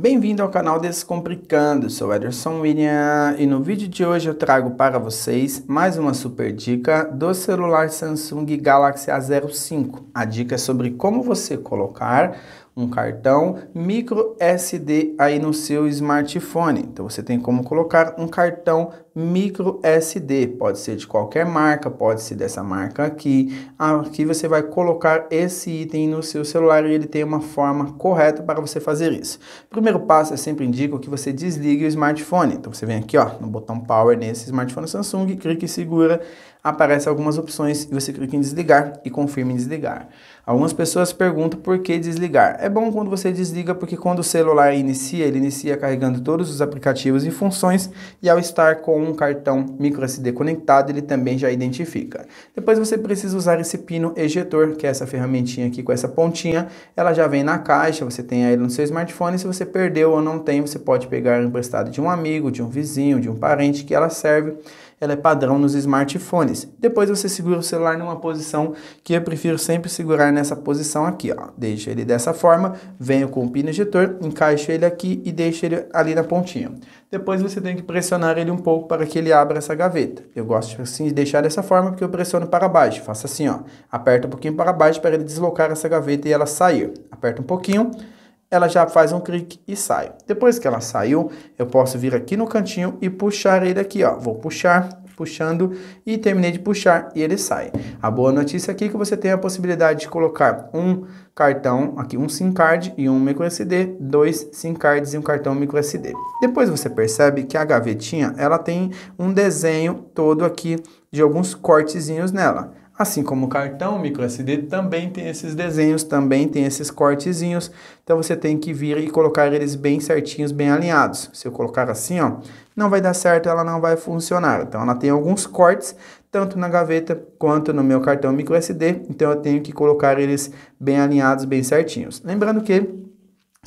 Bem-vindo ao canal Descomplicando, sou Ederson William e no vídeo de hoje eu trago para vocês mais uma super dica do celular Samsung Galaxy A05. A dica é sobre como você colocar um cartão micro SD aí no seu smartphone. Então você tem como colocar um cartão micro SD, pode ser de qualquer marca, pode ser dessa marca aqui. Aqui você vai colocar esse item no seu celular e ele tem uma forma correta para você fazer isso. Primeiro passo, eu sempre indico que você desligue o smartphone. Então você vem aqui ó, no botão Power nesse smartphone Samsung, clica e segura, aparece algumas opções e você clica em desligar e confirma em desligar. Algumas pessoas perguntam por que desligar. É bom quando você desliga porque quando o celular inicia, ele inicia carregando todos os aplicativos e funções e ao estar com um cartão SD conectado, ele também já identifica. Depois você precisa usar esse pino ejetor, que é essa ferramentinha aqui com essa pontinha. Ela já vem na caixa, você tem aí no seu smartphone. Se você perdeu ou não tem, você pode pegar emprestado de um amigo, de um vizinho, de um parente, que ela serve ela é padrão nos smartphones. Depois você segura o celular numa posição que eu prefiro sempre segurar nessa posição aqui, ó. Deixa ele dessa forma, venho com o pino injetor, encaixo ele aqui e deixo ele ali na pontinha. Depois você tem que pressionar ele um pouco para que ele abra essa gaveta. Eu gosto assim de deixar dessa forma porque eu pressiono para baixo. Faço assim, ó. Aperta um pouquinho para baixo para ele deslocar essa gaveta e ela sair. Aperta um pouquinho ela já faz um clique e sai. Depois que ela saiu, eu posso vir aqui no cantinho e puxar ele aqui, ó. Vou puxar, puxando e terminei de puxar e ele sai. A boa notícia aqui é que você tem a possibilidade de colocar um cartão, aqui um SIM card e um micro SD, dois SIM cards e um cartão micro SD. Depois você percebe que a gavetinha, ela tem um desenho todo aqui de alguns cortezinhos nela. Assim como o cartão micro SD também tem esses desenhos, também tem esses cortezinhos. Então você tem que vir e colocar eles bem certinhos, bem alinhados. Se eu colocar assim, ó, não vai dar certo, ela não vai funcionar. Então ela tem alguns cortes, tanto na gaveta quanto no meu cartão micro SD. Então eu tenho que colocar eles bem alinhados, bem certinhos. Lembrando que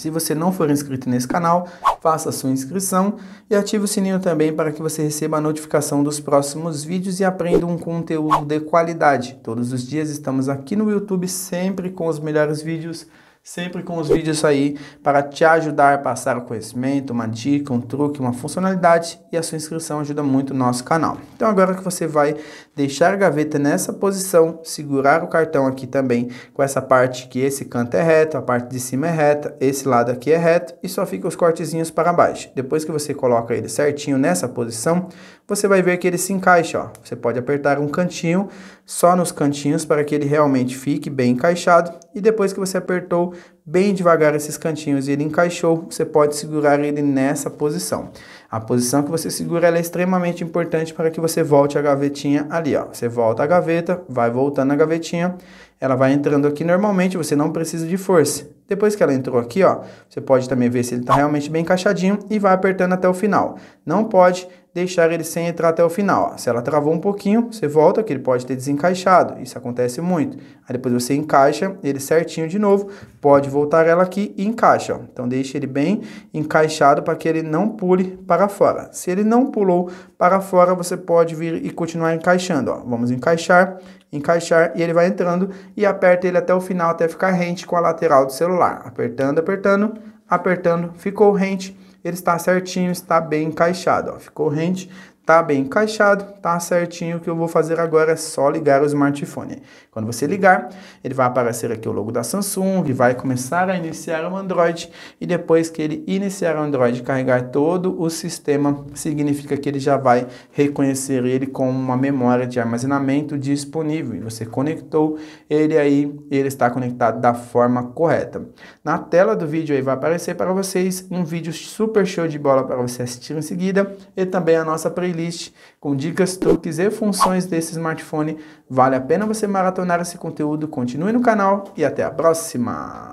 se você não for inscrito nesse canal, faça a sua inscrição e ative o sininho também para que você receba a notificação dos próximos vídeos e aprenda um conteúdo de qualidade. Todos os dias estamos aqui no YouTube sempre com os melhores vídeos sempre com os vídeos aí para te ajudar a passar o conhecimento, uma dica, um truque, uma funcionalidade e a sua inscrição ajuda muito o nosso canal. Então agora que você vai deixar a gaveta nessa posição, segurar o cartão aqui também com essa parte que esse canto é reto, a parte de cima é reta, esse lado aqui é reto e só fica os cortezinhos para baixo. Depois que você coloca ele certinho nessa posição, você vai ver que ele se encaixa, ó. Você pode apertar um cantinho, só nos cantinhos para que ele realmente fique bem encaixado e depois que você apertou bem devagar esses cantinhos e ele encaixou, você pode segurar ele nessa posição. A posição que você segura é extremamente importante para que você volte a gavetinha ali, ó. Você volta a gaveta, vai voltando a gavetinha, ela vai entrando aqui normalmente, você não precisa de força. Depois que ela entrou aqui, ó, você pode também ver se ele está realmente bem encaixadinho e vai apertando até o final. Não pode deixar ele sem entrar até o final. Ó. Se ela travou um pouquinho, você volta, que ele pode ter desencaixado. Isso acontece muito. Aí depois você encaixa ele certinho de novo, pode voltar ela aqui e encaixa. Ó. Então deixa ele bem encaixado para que ele não pule para fora. Se ele não pulou para fora, você pode vir e continuar encaixando. Ó. Vamos encaixar, encaixar e ele vai entrando e aperta ele até o final, até ficar rente com a lateral do celular. Apertando, apertando, apertando, ficou rente ele está certinho, está bem encaixado, ó, ficou rente tá bem encaixado, tá certinho. O que eu vou fazer agora é só ligar o smartphone. Quando você ligar, ele vai aparecer aqui o logo da Samsung, vai começar a iniciar o Android e depois que ele iniciar o Android carregar todo o sistema, significa que ele já vai reconhecer ele com uma memória de armazenamento disponível. E você conectou ele aí, ele está conectado da forma correta. Na tela do vídeo aí vai aparecer para vocês um vídeo super show de bola para você assistir em seguida e também a nossa playlist playlist com dicas, truques e funções desse smartphone. Vale a pena você maratonar esse conteúdo. Continue no canal e até a próxima!